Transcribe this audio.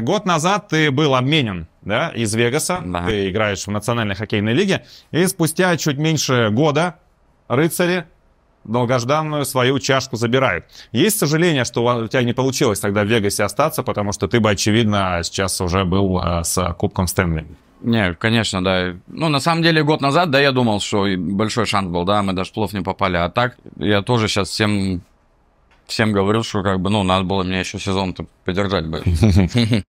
Год назад ты был обменен да, из Вегаса, да. ты играешь в Национальной хоккейной лиге, и спустя чуть меньше года рыцари долгожданную свою чашку забирают. Есть сожаление, что у тебя не получилось тогда в Вегасе остаться, потому что ты бы, очевидно, сейчас уже был а, с Кубком Стэнли. Не, конечно, да. Ну, на самом деле, год назад, да, я думал, что большой шанс был, да, мы даже плов не попали. А так, я тоже сейчас всем всем говорил, что как бы, ну, надо было меня еще сезон-то подержать бы.